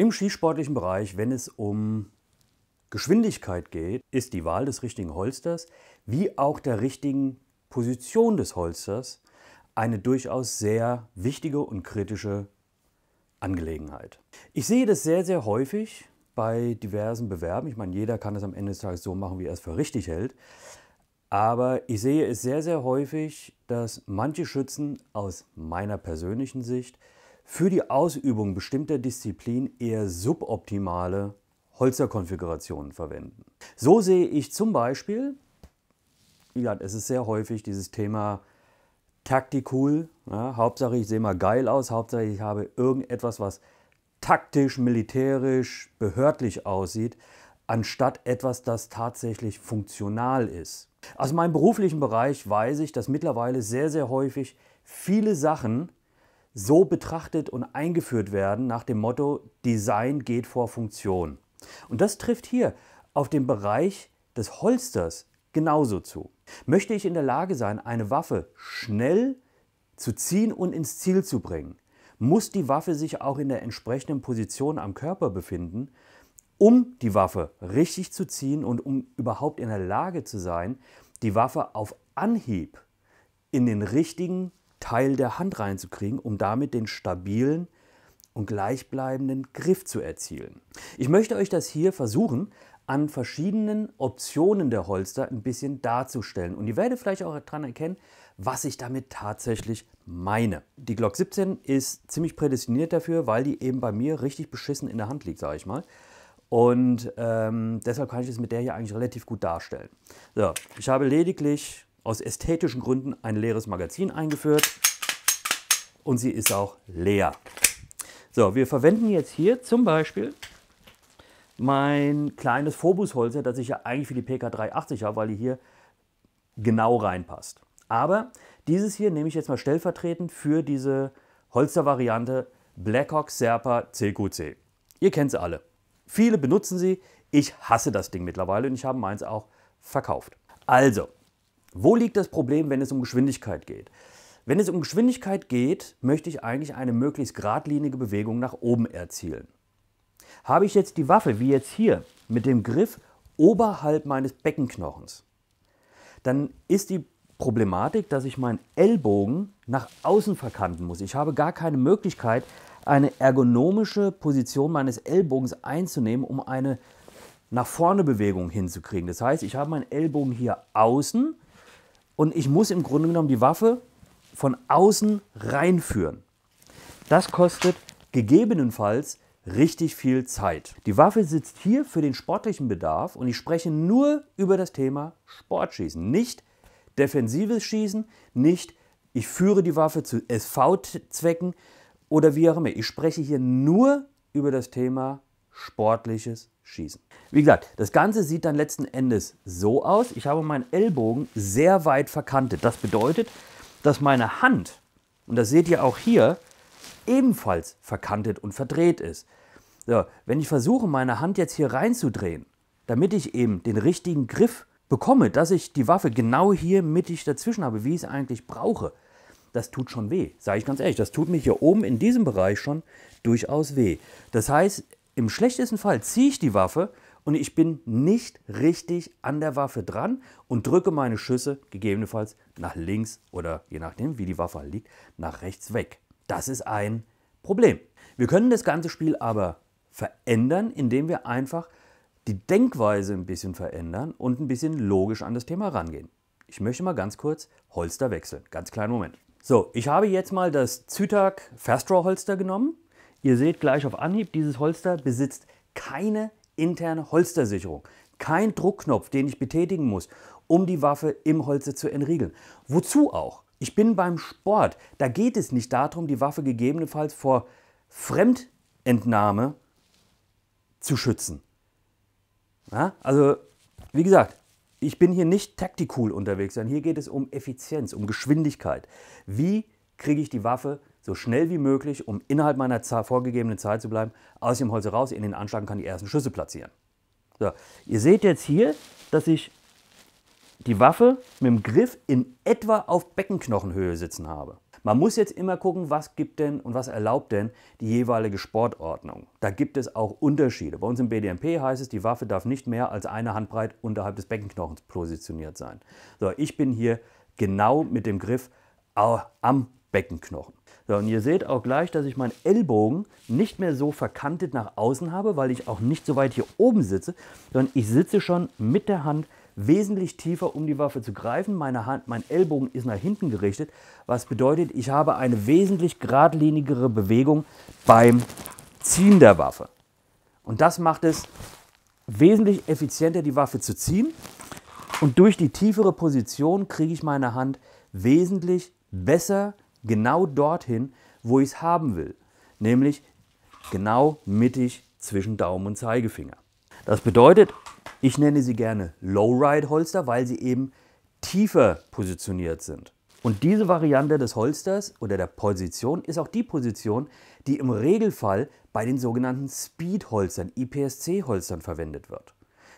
Im skisportlichen Bereich, wenn es um Geschwindigkeit geht, ist die Wahl des richtigen Holsters wie auch der richtigen Position des Holsters eine durchaus sehr wichtige und kritische Angelegenheit. Ich sehe das sehr, sehr häufig bei diversen Bewerben. Ich meine, jeder kann es am Ende des Tages so machen, wie er es für richtig hält. Aber ich sehe es sehr, sehr häufig, dass manche Schützen aus meiner persönlichen Sicht für die Ausübung bestimmter Disziplinen eher suboptimale Holzerkonfigurationen verwenden. So sehe ich zum Beispiel, wie gesagt, es ist sehr häufig dieses Thema Taktikul. Ja, ne? Hauptsache, ich sehe mal geil aus, Hauptsache, ich habe irgendetwas, was taktisch, militärisch, behördlich aussieht, anstatt etwas, das tatsächlich funktional ist. Aus meinem beruflichen Bereich weiß ich, dass mittlerweile sehr, sehr häufig viele Sachen so betrachtet und eingeführt werden nach dem Motto Design geht vor Funktion. Und das trifft hier auf den Bereich des Holsters genauso zu. Möchte ich in der Lage sein, eine Waffe schnell zu ziehen und ins Ziel zu bringen, muss die Waffe sich auch in der entsprechenden Position am Körper befinden, um die Waffe richtig zu ziehen und um überhaupt in der Lage zu sein, die Waffe auf Anhieb in den richtigen Teil der Hand reinzukriegen, um damit den stabilen und gleichbleibenden Griff zu erzielen. Ich möchte euch das hier versuchen, an verschiedenen Optionen der Holster ein bisschen darzustellen. Und ihr werdet vielleicht auch daran erkennen, was ich damit tatsächlich meine. Die Glock 17 ist ziemlich prädestiniert dafür, weil die eben bei mir richtig beschissen in der Hand liegt, sage ich mal. Und ähm, deshalb kann ich es mit der hier eigentlich relativ gut darstellen. So, ich habe lediglich aus ästhetischen Gründen ein leeres Magazin eingeführt und sie ist auch leer. So, wir verwenden jetzt hier zum Beispiel mein kleines phobus Phobusholzer, das ich ja eigentlich für die PK380 habe, weil die hier genau reinpasst. Aber dieses hier nehme ich jetzt mal stellvertretend für diese Holstervariante Blackhawk Serpa CQC. Ihr kennt sie alle. Viele benutzen sie. Ich hasse das Ding mittlerweile und ich habe meins auch verkauft. Also, wo liegt das Problem, wenn es um Geschwindigkeit geht? Wenn es um Geschwindigkeit geht, möchte ich eigentlich eine möglichst geradlinige Bewegung nach oben erzielen. Habe ich jetzt die Waffe, wie jetzt hier, mit dem Griff oberhalb meines Beckenknochens, dann ist die Problematik, dass ich meinen Ellbogen nach außen verkanten muss. Ich habe gar keine Möglichkeit, eine ergonomische Position meines Ellbogens einzunehmen, um eine nach vorne Bewegung hinzukriegen. Das heißt, ich habe meinen Ellbogen hier außen und ich muss im Grunde genommen die Waffe von außen reinführen. Das kostet gegebenenfalls richtig viel Zeit. Die Waffe sitzt hier für den sportlichen Bedarf und ich spreche nur über das Thema Sportschießen, nicht defensives Schießen, nicht ich führe die Waffe zu SV-Zwecken oder wie auch immer. Ich spreche hier nur über das Thema sportliches Schießen. Wie gesagt, das Ganze sieht dann letzten Endes so aus. Ich habe meinen Ellbogen sehr weit verkantet. Das bedeutet, dass meine Hand, und das seht ihr auch hier, ebenfalls verkantet und verdreht ist. So, wenn ich versuche, meine Hand jetzt hier reinzudrehen, damit ich eben den richtigen Griff bekomme, dass ich die Waffe genau hier mittig dazwischen habe, wie ich es eigentlich brauche, das tut schon weh, sage ich ganz ehrlich. Das tut mir hier oben in diesem Bereich schon durchaus weh. Das heißt, im schlechtesten Fall ziehe ich die Waffe und ich bin nicht richtig an der Waffe dran und drücke meine Schüsse gegebenenfalls nach links oder je nachdem, wie die Waffe halt liegt, nach rechts weg. Das ist ein Problem. Wir können das ganze Spiel aber verändern, indem wir einfach die Denkweise ein bisschen verändern und ein bisschen logisch an das Thema rangehen. Ich möchte mal ganz kurz Holster wechseln. Ganz kleinen Moment. So, ich habe jetzt mal das Zytag Fastdraw Holster genommen. Ihr seht gleich auf Anhieb, dieses Holster besitzt keine interne Holstersicherung. Kein Druckknopf, den ich betätigen muss, um die Waffe im Holster zu entriegeln. Wozu auch? Ich bin beim Sport. Da geht es nicht darum, die Waffe gegebenenfalls vor Fremdentnahme zu schützen. Ja, also, wie gesagt, ich bin hier nicht taktikul unterwegs, sondern hier geht es um Effizienz, um Geschwindigkeit. Wie kriege ich die Waffe so schnell wie möglich, um innerhalb meiner vorgegebenen Zeit zu bleiben, aus dem Holz raus in den Anschlag und kann die ersten Schüsse platzieren. So, ihr seht jetzt hier, dass ich die Waffe mit dem Griff in etwa auf Beckenknochenhöhe sitzen habe. Man muss jetzt immer gucken, was gibt denn und was erlaubt denn die jeweilige Sportordnung. Da gibt es auch Unterschiede. Bei uns im BDMP heißt es, die Waffe darf nicht mehr als eine Handbreit unterhalb des Beckenknochens positioniert sein. So, ich bin hier genau mit dem Griff am Beckenknochen. So, und ihr seht auch gleich, dass ich meinen Ellbogen nicht mehr so verkantet nach außen habe, weil ich auch nicht so weit hier oben sitze, sondern ich sitze schon mit der Hand wesentlich tiefer, um die Waffe zu greifen. Meine Hand, mein Ellbogen ist nach hinten gerichtet, was bedeutet, ich habe eine wesentlich geradlinigere Bewegung beim Ziehen der Waffe. Und das macht es wesentlich effizienter, die Waffe zu ziehen. Und durch die tiefere Position kriege ich meine Hand wesentlich besser genau dorthin, wo ich es haben will, nämlich genau mittig zwischen Daumen und Zeigefinger. Das bedeutet, ich nenne sie gerne Lowride-Holster, weil sie eben tiefer positioniert sind. Und diese Variante des Holsters oder der Position ist auch die Position, die im Regelfall bei den sogenannten Speed-Holstern, IPSC-Holstern verwendet wird.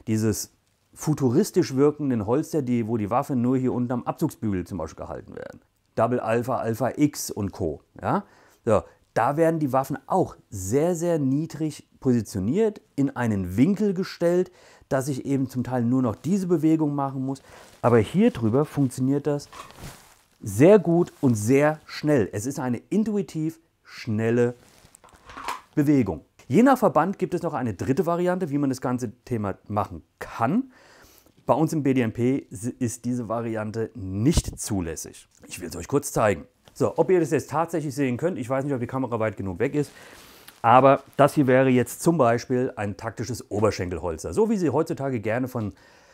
Dieses futuristisch wirkenden Holster, die, wo die Waffen nur hier unten am Abzugsbügel zum Beispiel gehalten werden. Double Alpha, Alpha X und Co. Ja? So, da werden die Waffen auch sehr, sehr niedrig positioniert, in einen Winkel gestellt, dass ich eben zum Teil nur noch diese Bewegung machen muss. Aber hier drüber funktioniert das sehr gut und sehr schnell. Es ist eine intuitiv schnelle Bewegung. Je nach Verband gibt es noch eine dritte Variante, wie man das ganze Thema machen kann. Bei uns im BDMP ist diese Variante nicht zulässig. Ich will es euch kurz zeigen. So, ob ihr das jetzt tatsächlich sehen könnt, ich weiß nicht, ob die Kamera weit genug weg ist, aber das hier wäre jetzt zum Beispiel ein taktisches Oberschenkelholzer. so wie sie heutzutage gerne von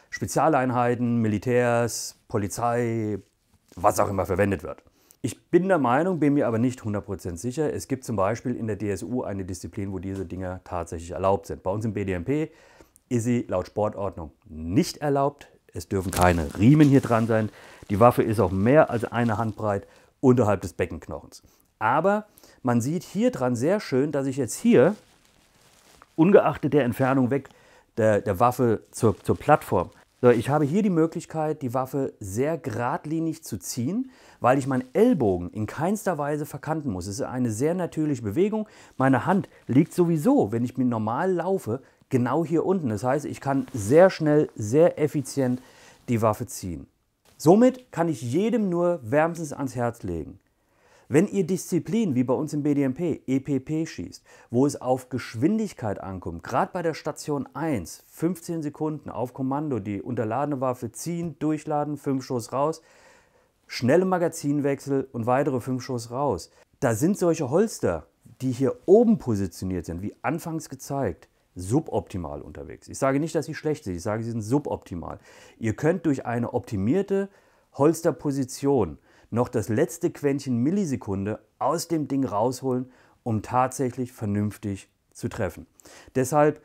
Spezialeinheiten, Militärs, Polizei, was auch immer verwendet wird. Ich bin der Meinung, bin mir aber nicht 100% sicher. Es gibt zum Beispiel in der DSU eine Disziplin, wo diese Dinger tatsächlich erlaubt sind. Bei uns im BDMP ist sie laut Sportordnung nicht erlaubt. Es dürfen keine Riemen hier dran sein. Die Waffe ist auch mehr als eine Handbreit unterhalb des Beckenknochens. Aber man sieht hier dran sehr schön, dass ich jetzt hier, ungeachtet der Entfernung weg der, der Waffe zur, zur Plattform, so, ich habe hier die Möglichkeit, die Waffe sehr geradlinig zu ziehen, weil ich meinen Ellbogen in keinster Weise verkanten muss. Es ist eine sehr natürliche Bewegung. Meine Hand liegt sowieso, wenn ich mir normal laufe, genau hier unten. Das heißt, ich kann sehr schnell, sehr effizient die Waffe ziehen. Somit kann ich jedem nur wärmstens ans Herz legen. Wenn ihr Disziplin wie bei uns im BDMP EPP schießt, wo es auf Geschwindigkeit ankommt, gerade bei der Station 1, 15 Sekunden auf Kommando, die unterladene Waffe ziehen, durchladen, 5 Schuss raus, schnelle Magazinwechsel und weitere 5 Schuss raus. Da sind solche Holster, die hier oben positioniert sind, wie anfangs gezeigt, suboptimal unterwegs. Ich sage nicht, dass sie schlecht sind, ich sage, sie sind suboptimal. Ihr könnt durch eine optimierte Holsterposition noch das letzte Quäntchen Millisekunde aus dem Ding rausholen, um tatsächlich vernünftig zu treffen. Deshalb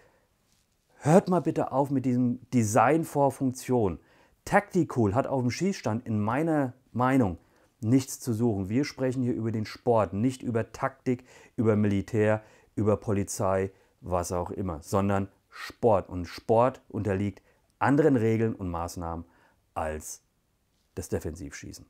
hört mal bitte auf mit diesem Design vor Funktion. Tactical hat auf dem Schießstand in meiner Meinung nichts zu suchen. Wir sprechen hier über den Sport, nicht über Taktik, über Militär, über Polizei, was auch immer, sondern Sport. Und Sport unterliegt anderen Regeln und Maßnahmen als das Defensivschießen.